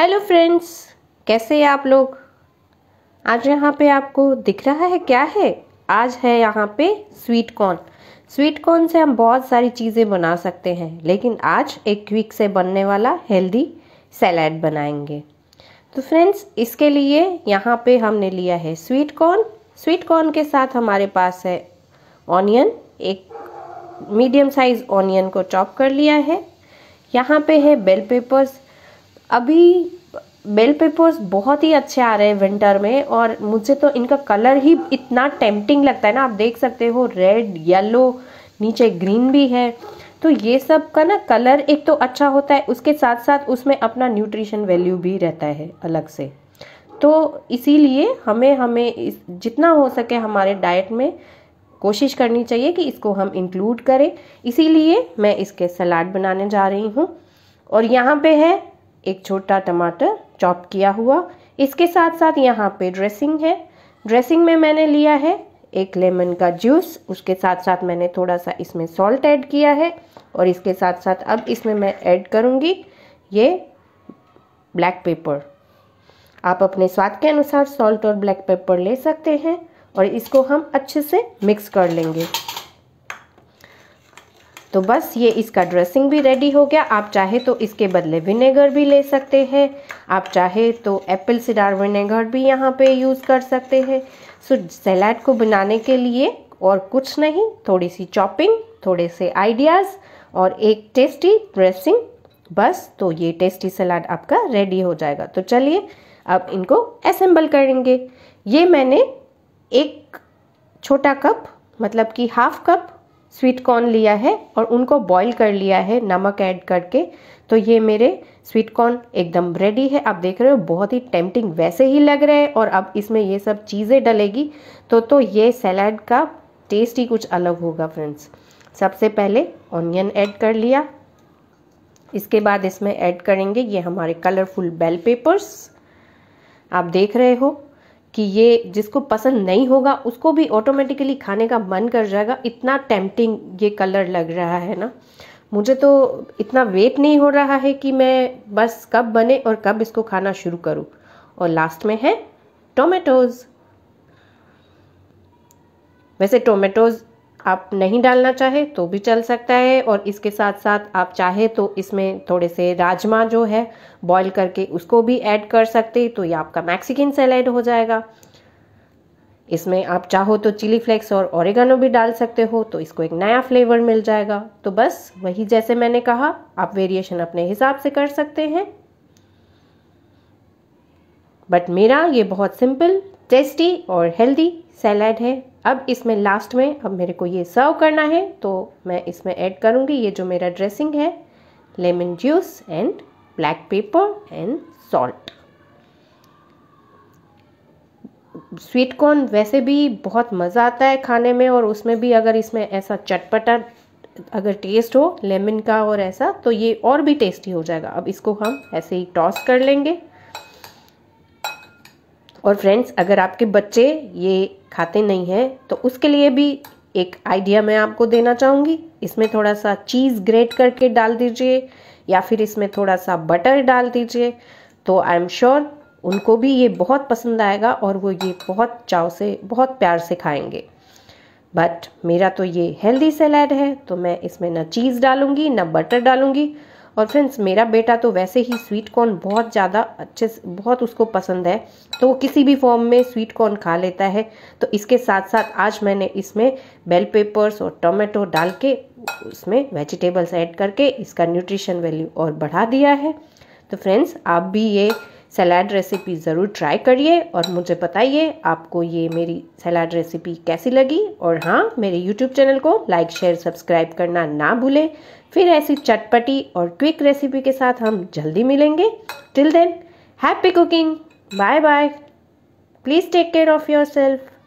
hello friends कैसे हैं आप लोग आज यहाँ पे आपको दिख रहा है क्या है आज है यहाँ पे स्वीट कॉर्न स्वीट कॉर्न से हम बहुत सारी चीज़ें बना सकते हैं लेकिन आज एक क्विक से बनने वाला हेल्दी सैलेड बनाएंगे तो फ्रेंड्स इसके लिए यहाँ पे हमने लिया है स्वीट कॉर्न स्वीट कॉर्न के साथ हमारे पास है ऑनियन एक मीडियम साइज़ ऑनियन को चॉप कर लिया है यहाँ पे है बेल पेपर्स अभी बेल पेपर्स बहुत ही अच्छे आ रहे हैं विंटर में और मुझे तो इनका कलर ही इतना टेम्पटिंग लगता है ना आप देख सकते हो रेड येलो नीचे ग्रीन भी है तो ये सब का ना कलर एक तो अच्छा होता है उसके साथ साथ उसमें अपना न्यूट्रिशन वैल्यू भी रहता है अलग से तो इसीलिए हमें हमें इस जितना हो सके हमारे डाइट में कोशिश करनी चाहिए कि इसको हम इंक्लूड करें इसीलिए मैं इसके सलाद बनाने जा रही हूँ और यहाँ पे है एक छोटा टमाटर चॉप किया हुआ इसके साथ साथ यहाँ पे ड्रेसिंग है ड्रेसिंग में मैंने लिया है एक लेमन का जूस उसके साथ साथ मैंने थोड़ा सा इसमें सॉल्ट ऐड किया है और इसके साथ साथ अब इसमें मैं ऐड करूँगी ये ब्लैक पेपर आप अपने स्वाद के अनुसार सॉल्ट और ब्लैक पेपर ले सकते हैं और इसको हम अच्छे से मिक्स कर लेंगे तो बस ये इसका ड्रेसिंग भी रेडी हो गया आप चाहे तो इसके बदले विनेगर भी ले सकते हैं आप चाहे तो एप्पल सिडार विनेगर भी यहाँ पे यूज़ कर सकते हैं सो सैलाड को बनाने के लिए और कुछ नहीं थोड़ी सी चॉपिंग थोड़े से आइडियाज़ और एक टेस्टी ड्रेसिंग बस तो ये टेस्टी सलाद आपका रेडी हो जाएगा तो चलिए अब इनको असेंबल करेंगे ये मैंने एक छोटा कप मतलब कि हाफ कप स्वीट कॉर्न लिया है और उनको बॉईल कर लिया है नमक ऐड करके तो ये मेरे स्वीट कॉर्न एकदम रेडी है आप देख रहे हो बहुत ही टेम्पटिंग वैसे ही लग रहे हैं और अब इसमें ये सब चीज़ें डलेगी तो तो ये सैलाड का टेस्ट ही कुछ अलग होगा फ्रेंड्स सबसे पहले ऑनियन ऐड कर लिया इसके बाद इसमें ऐड करेंगे ये हमारे कलरफुल बेल पेपर्स आप देख रहे हो कि ये जिसको पसंद नहीं होगा उसको भी ऑटोमेटिकली खाने का मन कर जाएगा इतना टेम्पटिंग ये कलर लग रहा है ना मुझे तो इतना वेट नहीं हो रहा है कि मैं बस कब बने और कब इसको खाना शुरू करूं और लास्ट में है टोमेटोज़ वैसे टोमेटोज़ आप नहीं डालना चाहे तो भी चल सकता है और इसके साथ साथ आप चाहे तो इसमें थोड़े से राजमा जो है बॉईल करके उसको भी ऐड कर सकते तो ये आपका मैक्सिकन सैलेड हो जाएगा इसमें आप चाहो तो चिली फ्लेक्स और ओरेगानो भी डाल सकते हो तो इसको एक नया फ्लेवर मिल जाएगा तो बस वही जैसे मैंने कहा आप वेरिएशन अपने हिसाब से कर सकते हैं बट मेरा ये बहुत सिंपल टेस्टी और हेल्दी सैलड है अब इसमें लास्ट में अब मेरे को ये सर्व करना है तो मैं इसमें ऐड करूँगी ये जो मेरा ड्रेसिंग है lemon juice and black pepper and salt sweet corn वैसे भी बहुत मज़ा आता है खाने में और उसमें भी अगर इसमें ऐसा चटपटा अगर टेस्ट हो लेमन का और ऐसा तो ये और भी टेस्टी हो जाएगा अब इसको हम ऐसे ही टॉस कर लेंगे और फ्रेंड्स अगर आपके बच्चे ये खाते नहीं हैं तो उसके लिए भी एक आइडिया मैं आपको देना चाहूँगी इसमें थोड़ा सा चीज़ ग्रेट करके डाल दीजिए या फिर इसमें थोड़ा सा बटर डाल दीजिए तो आई एम श्योर उनको भी ये बहुत पसंद आएगा और वो ये बहुत चाव से बहुत प्यार से खाएंगे बट मेरा तो ये हेल्दी सलाद है तो मैं इसमें ना चीज़ डालूंगी ना बटर डालूंगी और फ्रेंड्स मेरा बेटा तो वैसे ही स्वीट कॉर्न बहुत ज़्यादा अच्छे बहुत उसको पसंद है तो वो किसी भी फॉर्म में स्वीट कॉर्न खा लेता है तो इसके साथ साथ आज मैंने इसमें बेल पेपर्स और टोमेटो डाल के उसमें वेजिटेबल्स ऐड करके इसका न्यूट्रिशन वैल्यू और बढ़ा दिया है तो फ्रेंड्स आप भी ये सलाद रेसिपी ज़रूर ट्राई करिए और मुझे बताइए आपको ये मेरी सलाद रेसिपी कैसी लगी और हाँ मेरे यूट्यूब चैनल को लाइक शेयर सब्सक्राइब करना ना भूलें फिर ऐसी चटपटी और क्विक रेसिपी के साथ हम जल्दी मिलेंगे till then happy cooking bye bye please take care of your self